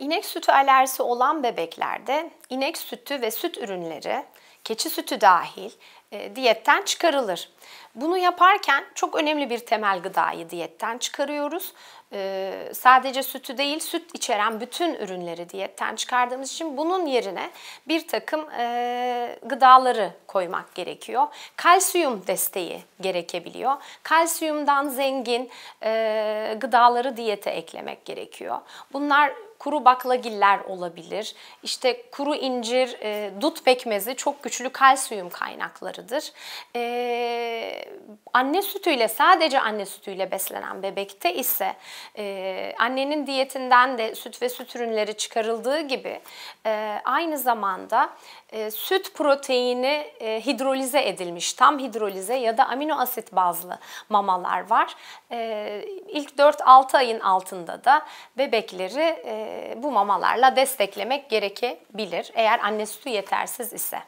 İnek sütü alerjisi olan bebeklerde inek sütü ve süt ürünleri, keçi sütü dahil e, diyetten çıkarılır. Bunu yaparken çok önemli bir temel gıdayı diyetten çıkarıyoruz. Ee, sadece sütü değil süt içeren bütün ürünleri diyetten çıkardığımız için bunun yerine bir takım e, gıdaları koymak gerekiyor. Kalsiyum desteği gerekebiliyor. Kalsiyumdan zengin e, gıdaları diyete eklemek gerekiyor. Bunlar kuru baklagiller olabilir. İşte kuru incir, e, dut pekmezi çok güçlü kalsiyum kaynaklarıdır. anne sütüyle sadece anne sütüyle beslenen bebekte ise e, annenin diyetinden de süt ve süt ürünleri çıkarıldığı gibi e, aynı zamanda e, süt proteini e, hidrolize edilmiş, tam hidrolize ya da amino asit bazlı mamalar var. E, ilk 4-6 ayın altında da bebekleri e, bu mamalarla desteklemek gerekebilir eğer anne sütü yetersiz ise.